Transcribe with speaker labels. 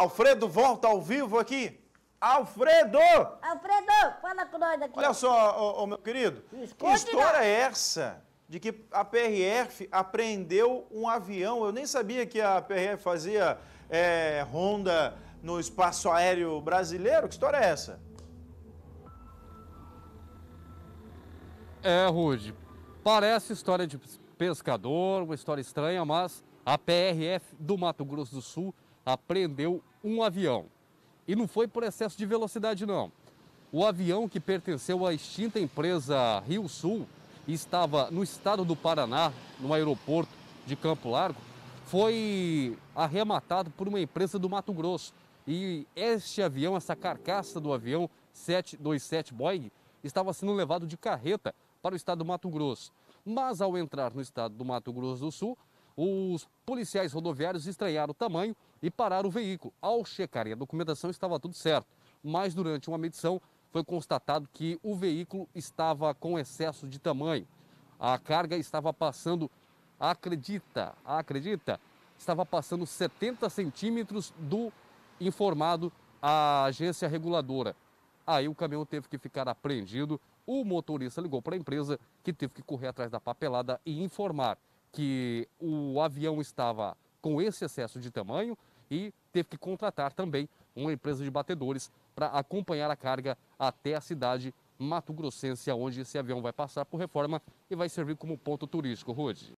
Speaker 1: Alfredo, volta ao vivo aqui. Alfredo! Alfredo, fala com nós aqui. Olha só, oh, oh, meu querido. que história é essa de que a PRF apreendeu um avião? Eu nem sabia que a PRF fazia é, ronda no espaço aéreo brasileiro. Que história é essa?
Speaker 2: É, Rude. Parece história de pescador, uma história estranha, mas a PRF do Mato Grosso do Sul apreendeu um avião. E não foi por excesso de velocidade, não. O avião que pertenceu à extinta empresa Rio Sul estava no estado do Paraná, no aeroporto de Campo Largo, foi arrematado por uma empresa do Mato Grosso. E este avião, essa carcaça do avião 727 Boeing, estava sendo levado de carreta para o estado do Mato Grosso. Mas ao entrar no estado do Mato Grosso do Sul, os policiais rodoviários estranharam o tamanho e pararam o veículo. Ao checarem a documentação, estava tudo certo. Mas durante uma medição, foi constatado que o veículo estava com excesso de tamanho. A carga estava passando, acredita, acredita, estava passando 70 centímetros do informado à agência reguladora. Aí o caminhão teve que ficar apreendido. O motorista ligou para a empresa, que teve que correr atrás da papelada e informar que o avião estava com esse excesso de tamanho e teve que contratar também uma empresa de batedores para acompanhar a carga até a cidade Mato Grossense, onde esse avião vai passar por reforma e vai servir como ponto turístico, Rude.